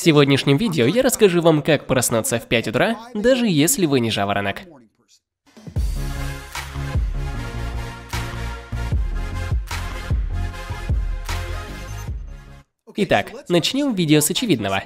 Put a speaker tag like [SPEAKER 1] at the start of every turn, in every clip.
[SPEAKER 1] В сегодняшнем видео я расскажу вам, как проснуться в 5 утра, даже если вы не жаворонок. Итак, начнем видео с очевидного.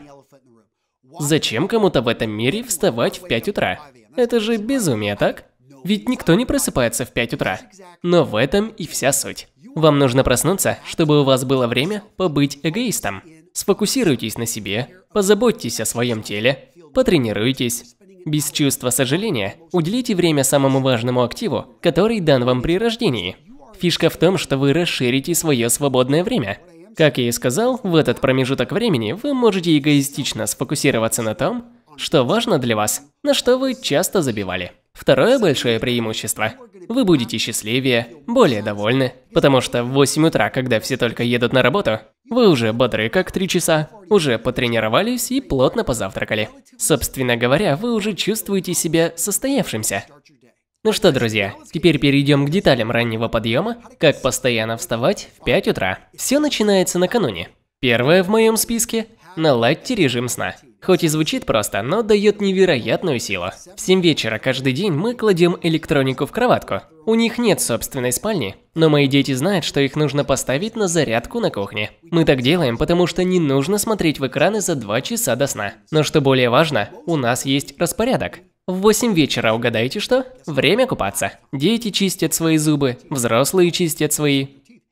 [SPEAKER 1] Зачем кому-то в этом мире вставать в 5 утра? Это же безумие, так? Ведь никто не просыпается в 5 утра. Но в этом и вся суть. Вам нужно проснуться, чтобы у вас было время побыть эгоистом. Сфокусируйтесь на себе, позаботьтесь о своем теле, потренируйтесь. Без чувства сожаления уделите время самому важному активу, который дан вам при рождении. Фишка в том, что вы расширите свое свободное время. Как я и сказал, в этот промежуток времени вы можете эгоистично сфокусироваться на том, что важно для вас, на что вы часто забивали. Второе большое преимущество. Вы будете счастливее, более довольны, потому что в 8 утра, когда все только едут на работу, вы уже бодры как три часа, уже потренировались и плотно позавтракали. Собственно говоря, вы уже чувствуете себя состоявшимся. Ну что, друзья, теперь перейдем к деталям раннего подъема, как постоянно вставать в 5 утра. Все начинается накануне. Первое в моем списке – наладьте режим сна. Хоть и звучит просто, но дает невероятную силу. В 7 вечера каждый день мы кладем электронику в кроватку. У них нет собственной спальни, но мои дети знают, что их нужно поставить на зарядку на кухне. Мы так делаем, потому что не нужно смотреть в экраны за 2 часа до сна. Но что более важно, у нас есть распорядок. В 8 вечера угадайте что? Время купаться. Дети чистят свои зубы, взрослые чистят свои.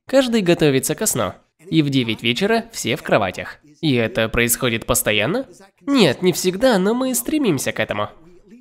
[SPEAKER 1] Каждый готовится ко сну. И в 9 вечера все в кроватях. И это происходит постоянно? Нет, не всегда, но мы стремимся к этому.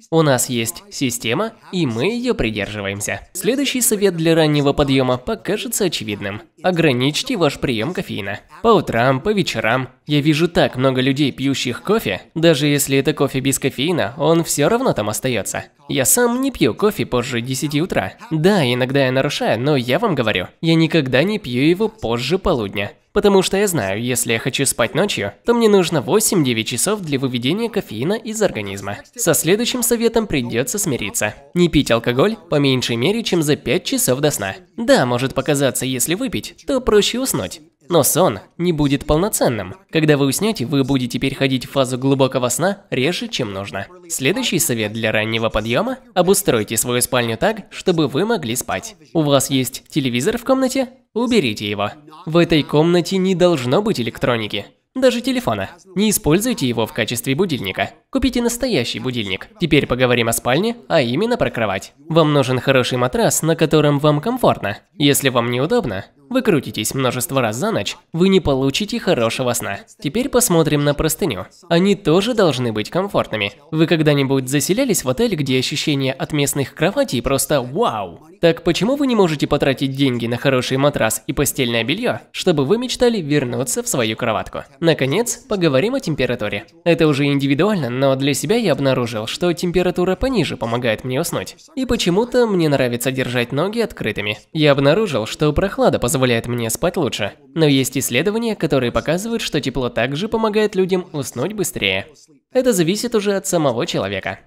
[SPEAKER 1] У нас есть система, и мы ее придерживаемся. Следующий совет для раннего подъема покажется очевидным. Ограничьте ваш прием кофеина. По утрам, по вечерам. Я вижу так много людей, пьющих кофе. Даже если это кофе без кофеина, он все равно там остается. Я сам не пью кофе позже 10 утра. Да, иногда я нарушаю, но я вам говорю, я никогда не пью его позже полудня. Потому что я знаю, если я хочу спать ночью, то мне нужно 8-9 часов для выведения кофеина из организма. Со следующим советом придется смириться. Не пить алкоголь по меньшей мере, чем за 5 часов до сна. Да, может показаться, если выпить, то проще уснуть. Но сон не будет полноценным. Когда вы уснете, вы будете переходить в фазу глубокого сна реже, чем нужно. Следующий совет для раннего подъема – обустройте свою спальню так, чтобы вы могли спать. У вас есть телевизор в комнате? Уберите его. В этой комнате не должно быть электроники даже телефона. Не используйте его в качестве будильника. Купите настоящий будильник. Теперь поговорим о спальне, а именно про кровать. Вам нужен хороший матрас, на котором вам комфортно. Если вам неудобно, вы крутитесь множество раз за ночь, вы не получите хорошего сна. Теперь посмотрим на простыню. Они тоже должны быть комфортными. Вы когда-нибудь заселялись в отель, где ощущение от местных кроватей просто вау? Так почему вы не можете потратить деньги на хороший матрас и постельное белье, чтобы вы мечтали вернуться в свою кроватку? Наконец, поговорим о температуре. Это уже индивидуально, но для себя я обнаружил, что температура пониже помогает мне уснуть. И почему-то мне нравится держать ноги открытыми. Я обнаружил, что прохлада позволяет мне спать лучше. Но есть исследования, которые показывают, что тепло также помогает людям уснуть быстрее. Это зависит уже от самого человека.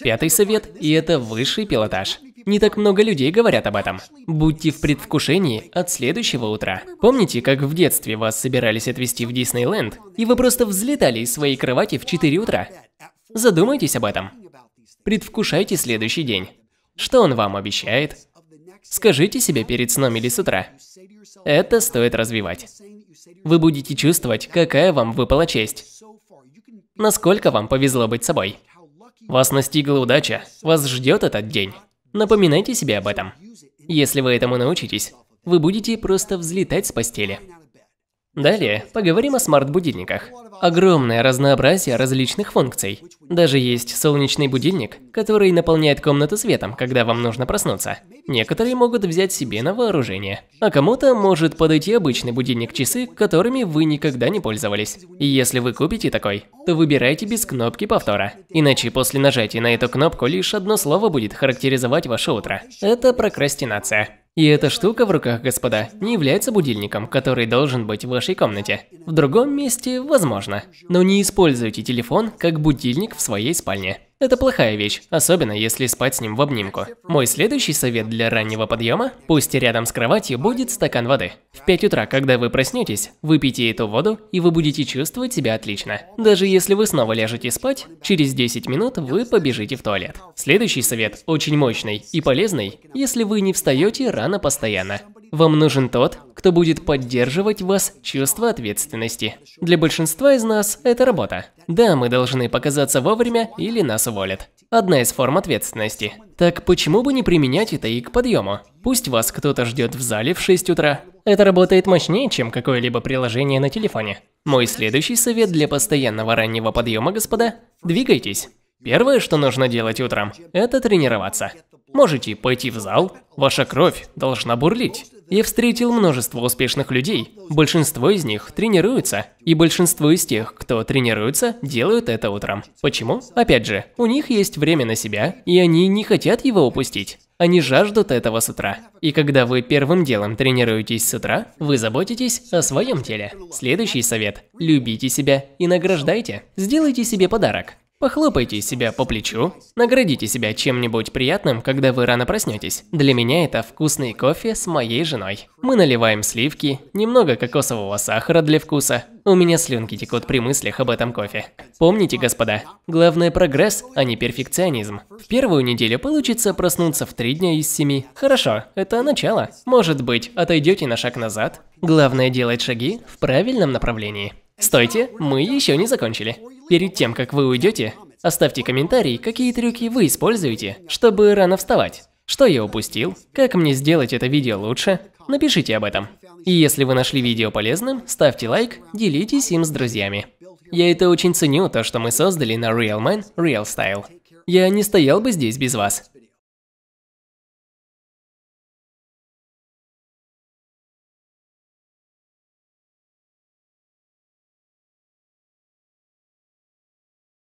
[SPEAKER 1] Пятый совет, и это высший пилотаж. Не так много людей говорят об этом. Будьте в предвкушении от следующего утра. Помните, как в детстве вас собирались отвезти в Диснейленд, и вы просто взлетали из своей кровати в 4 утра? Задумайтесь об этом. Предвкушайте следующий день. Что он вам обещает? Скажите себе перед сном или с утра. Это стоит развивать. Вы будете чувствовать, какая вам выпала честь. Насколько вам повезло быть собой. Вас настигла удача, вас ждет этот день. Напоминайте себе об этом. Если вы этому научитесь, вы будете просто взлетать с постели. Далее поговорим о смарт-будильниках. Огромное разнообразие различных функций. Даже есть солнечный будильник, который наполняет комнату светом, когда вам нужно проснуться. Некоторые могут взять себе на вооружение. А кому-то может подойти обычный будильник-часы, которыми вы никогда не пользовались. И если вы купите такой, то выбирайте без кнопки повтора. Иначе после нажатия на эту кнопку лишь одно слово будет характеризовать ваше утро. Это прокрастинация. И эта штука в руках, господа, не является будильником, который должен быть в вашей комнате. В другом месте возможно. Но не используйте телефон как будильник в своей спальне. Это плохая вещь, особенно если спать с ним в обнимку. Мой следующий совет для раннего подъема – пусть рядом с кроватью будет стакан воды. В 5 утра, когда вы проснетесь, выпейте эту воду, и вы будете чувствовать себя отлично. Даже если вы снова ляжете спать, через 10 минут вы побежите в туалет. Следующий совет очень мощный и полезный, если вы не встаете рано постоянно. Вам нужен тот, кто будет поддерживать вас чувство ответственности. Для большинства из нас это работа. Да, мы должны показаться вовремя или нас уволят. Одна из форм ответственности. Так почему бы не применять это и к подъему? Пусть вас кто-то ждет в зале в 6 утра. Это работает мощнее, чем какое-либо приложение на телефоне. Мой следующий совет для постоянного раннего подъема, господа – двигайтесь. Первое, что нужно делать утром, это тренироваться. Можете пойти в зал, ваша кровь должна бурлить. Я встретил множество успешных людей, большинство из них тренируются, и большинство из тех, кто тренируется, делают это утром. Почему? Опять же, у них есть время на себя, и они не хотят его упустить. Они жаждут этого с утра. И когда вы первым делом тренируетесь с утра, вы заботитесь о своем теле. Следующий совет. Любите себя и награждайте. Сделайте себе подарок. Похлопайте себя по плечу, наградите себя чем-нибудь приятным, когда вы рано проснетесь. Для меня это вкусный кофе с моей женой. Мы наливаем сливки, немного кокосового сахара для вкуса. У меня слюнки текут при мыслях об этом кофе. Помните, господа, главное прогресс, а не перфекционизм. В первую неделю получится проснуться в три дня из семи. Хорошо, это начало. Может быть, отойдете на шаг назад? Главное делать шаги в правильном направлении. Стойте, мы еще не закончили. Перед тем, как вы уйдете, оставьте комментарий, какие трюки вы используете, чтобы рано вставать. Что я упустил? Как мне сделать это видео лучше? Напишите об этом. И если вы нашли видео полезным, ставьте лайк, делитесь им с друзьями. Я это очень ценю, то, что мы создали на Real Man Real Style. Я не стоял бы здесь без вас.